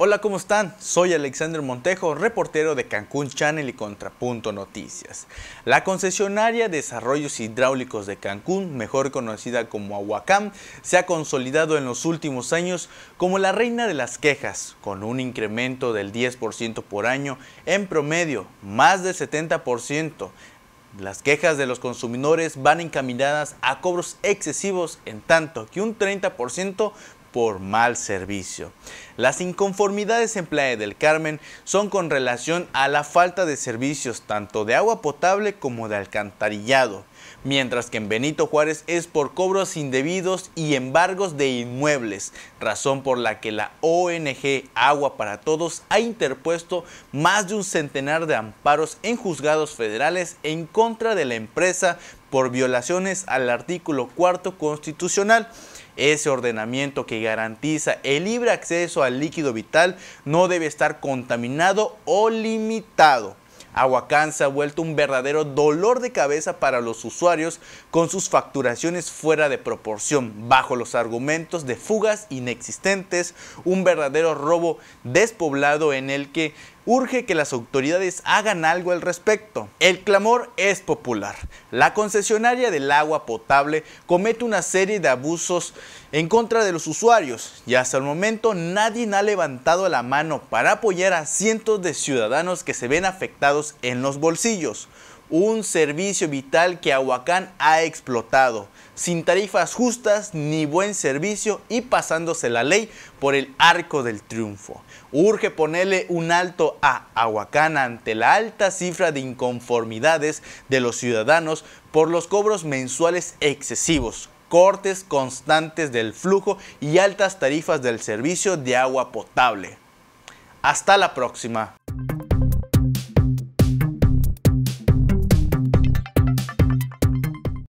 Hola, ¿cómo están? Soy Alexander Montejo, reportero de Cancún Channel y Contrapunto Noticias. La concesionaria de Desarrollos Hidráulicos de Cancún, mejor conocida como Aguacam, se ha consolidado en los últimos años como la reina de las quejas, con un incremento del 10% por año en promedio, más del 70%. Las quejas de los consumidores van encaminadas a cobros excesivos, en tanto que un 30% por mal servicio. Las inconformidades en Playa del Carmen son con relación a la falta de servicios tanto de agua potable como de alcantarillado, mientras que en Benito Juárez es por cobros indebidos y embargos de inmuebles, razón por la que la ONG Agua para Todos ha interpuesto más de un centenar de amparos en juzgados federales en contra de la empresa por violaciones al artículo cuarto constitucional ese ordenamiento que garantiza el libre acceso al líquido vital no debe estar contaminado o limitado. Aguacán se ha vuelto un verdadero dolor de cabeza para los usuarios con sus facturaciones fuera de proporción, bajo los argumentos de fugas inexistentes, un verdadero robo despoblado en el que urge que las autoridades hagan algo al respecto. El clamor es popular. La concesionaria del agua potable comete una serie de abusos en contra de los usuarios y hasta el momento nadie ha levantado la mano para apoyar a cientos de ciudadanos que se ven afectados en los bolsillos un servicio vital que Aguacán ha explotado, sin tarifas justas ni buen servicio y pasándose la ley por el arco del triunfo. Urge ponerle un alto a Aguacán ante la alta cifra de inconformidades de los ciudadanos por los cobros mensuales excesivos, cortes constantes del flujo y altas tarifas del servicio de agua potable. Hasta la próxima.